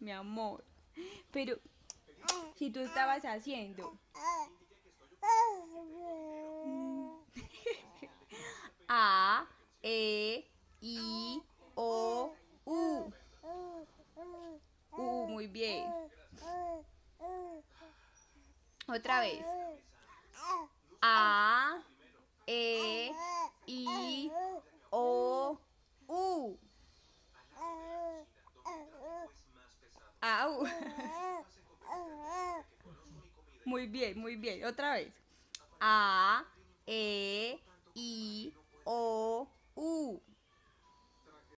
mi amor. Pero, si tú estabas haciendo. A, E, I, O, U. U, muy bien. Otra vez. A. Muy bien, muy bien. Otra vez. A.